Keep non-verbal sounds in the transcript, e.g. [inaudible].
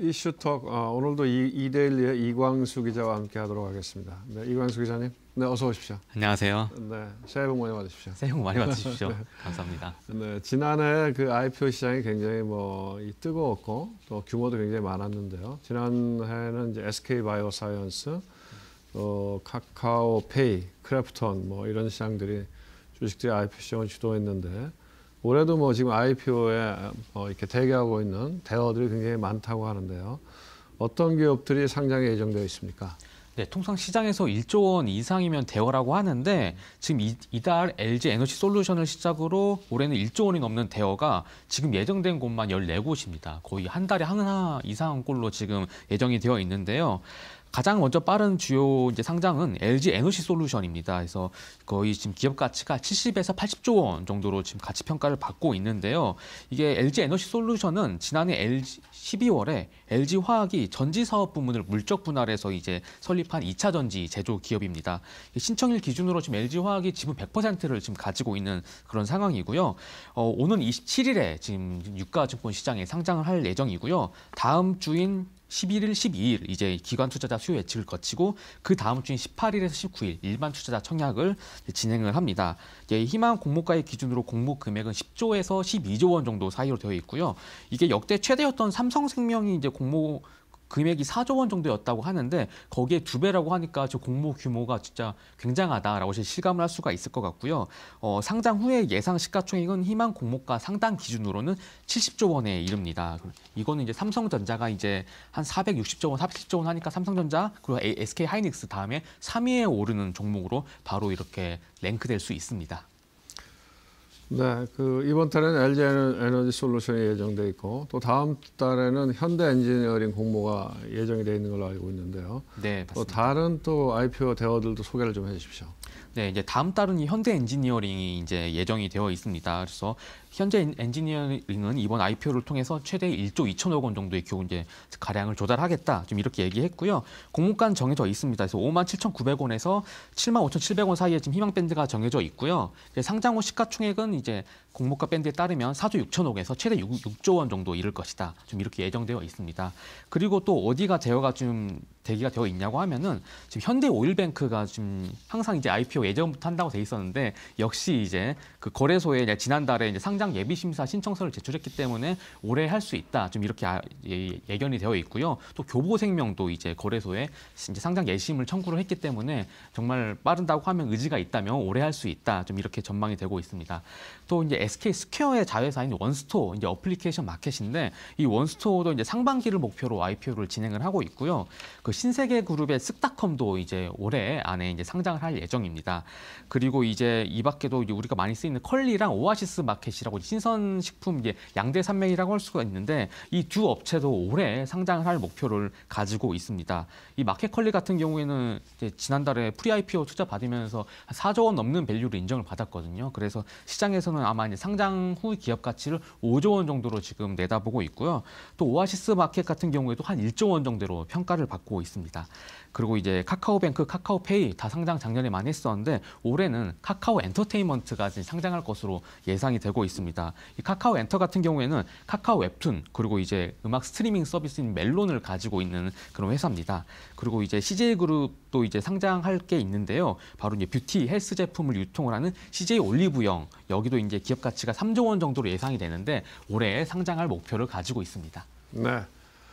이슈톡 어, 오늘도 이, 이데일리의 이광수 기자와 함께 하도록 하겠습니다. 네, 이광수 기자님, 네 어서 오십시오. 안녕하세요. 네, 새해 복 많이 받으십시오. 새해 복 많이 받으십시오. [laughs] 네. 감사합니다. 네, 지난해 그 IPO 시장이 굉장히 뭐 뜨거웠고 또 규모도 굉장히 많았는데요. 지난해는 이제 SK 바이오사이언스, 또 어, 카카오페이, 크래프톤 뭐 이런 시장들이 주식들이 IPO 시장을 주도했는데. 올해도 뭐 지금 IPO에 뭐 이렇게 대기하고 있는 대어들이 굉장히 많다고 하는데요. 어떤 기업들이 상장에 예정되어 있습니까? 네, 통상 시장에서 1조 원 이상이면 대어라고 하는데 지금 이, 이달 LG 에너지 솔루션을 시작으로 올해는 1조 원이 넘는 대어가 지금 예정된 곳만 14곳입니다. 거의 한 달에 하나 이상 꼴로 지금 예정이 되어 있는데요. 가장 먼저 빠른 주요 이제 상장은 LG 에너지 솔루션입니다. 그래서 거의 지금 기업 가치가 70에서 80조 원 정도로 지금 가치 평가를 받고 있는데요. 이게 LG 에너지 솔루션은 지난해 LG 12월에 LG 화학이 전지 사업 부문을 물적 분할해서 이제 설립한 2차 전지 제조 기업입니다. 신청일 기준으로 지금 LG 화학이 지분 100%를 지금 가지고 있는 그런 상황이고요. 어, 오는 27일에 지금 유가증권 시장에 상장을 할 예정이고요. 다음 주인 11일, 12일 이제 기관 투자자 수요 예측을 거치고 그 다음 주인 18일에서 19일 일반 투자자 청약을 진행을 합니다. 이제 희망 공모가의 기준으로 공모 금액은 10조에서 12조 원 정도 사이로 되어 있고요. 이게 역대 최대였던 삼성생명이 이제 공모 금액이 4조 원 정도였다고 하는데 거기에 두 배라고 하니까 저 공모 규모가 진짜 굉장하다라고 실감을 할 수가 있을 것 같고요. 어, 상장 후에 예상 시가총액은 희망 공모가 상당 기준으로는 70조 원에 이릅니다. 이거는 이제 삼성전자가 이제 한 460조 원, 40조 원 하니까 삼성전자 그리고 SK 하이닉스 다음에 3위에 오르는 종목으로 바로 이렇게 랭크될 수 있습니다. 네, 그 이번 달에는 LG 에너지 솔루션이 예정돼 있고 또 다음 달에는 현대 엔지니어링 공모가 예정이 돼 있는 걸로 알고 있는데요. 네, 맞습니다. 또 다른 또 IPO 대어들도 소개를 좀 해주십시오. 네, 이제 다음 달은 현대 엔지니어링이 이제 예정이 되어 있습니다. 그래서 현재 엔지니어링은 이번 IPO를 통해서 최대 1조 2천억 원 정도의 교 이제 가량을 조달하겠다. 좀 이렇게 얘기했고요. 공모가는 정해져 있습니다. 그래서 5만 7,900원에서 7만 5,700원 사이에 지금 희망 밴드가 정해져 있고요. 그 상장 후 시가총액은 이제 공모가 밴드에 따르면 4조 6천억에서 최대 6, 조원 정도 이를 것이다. 좀 이렇게 예정되어 있습니다. 그리고 또 어디가 제어가 좀 대기가 되어 있냐고 하면은 지금 현대 오일뱅크가 지금 항상 이제 IPO 예정부터 한다고 돼 있었는데 역시 이제 그 거래소에 이제 지난달에 이제 상장 예비 심사 신청서를 제출했기 때문에 올해 할 수 있다. 좀 이렇게 아, 예, 예견이 되어 있고요. 또 교보생명도 이제 거래소에 이제 상장 예심을 청구를 했기 때문에 정말 빠른다고 하면 의지가 있다면 올해 할 수 있다. 좀 이렇게 전망이 되고 있습니다. 또 이제 SK 스퀘어의 자회사인 원스토어 이제 어플리케이션 마켓인데 이 원스토어도 이제 상반기를 목표로 IPO를 진행을 하고 있고요. 그 신세계 그룹의 쓱닷컴도 이제 올해 안에 이제 상장을 할 예정입니다. 그리고 이제 이 밖에도 이제 우리가 많이 쓰이는 컬리랑 오아시스 마켓이라고 신선 식품 이제 양대 산맥이라고 할 수가 있는데 이 두 업체도 올해 상장을 할 목표를 가지고 있습니다. 이 마켓 컬리 같은 경우에는 지난달에 프리 IPO 투자 받으면서 4조 원 넘는 밸류를 인정을 받았거든요. 그래서 시장에서는 아마 이제 상장 후 기업 가치를 5조 원 정도로 지금 내다보고 있고요. 또 오아시스 마켓 같은 경우에도 한 1조 원 정도로 평가를 받고 있습니다. 있습니다. 그리고 이제 카카오뱅크, 카카오페이 다 상장 작년에 많이 했었는데 올해는 카카오 엔터테인먼트가 상장할 것으로 예상이 되고 있습니다. 이 카카오 엔터 같은 경우에는 카카오 웹툰 그리고 이제 음악 스트리밍 서비스인 멜론을 가지고 있는 그런 회사입니다. 그리고 이제 CJ 그룹도 이제 상장할 게 있는데요. 바로 이제 뷰티 헬스 제품을 유통을 하는 CJ 올리브영 여기도 이제 기업 가치가 3조 원 정도로 예상이 되는데 올해 상장할 목표를 가지고 있습니다. 네.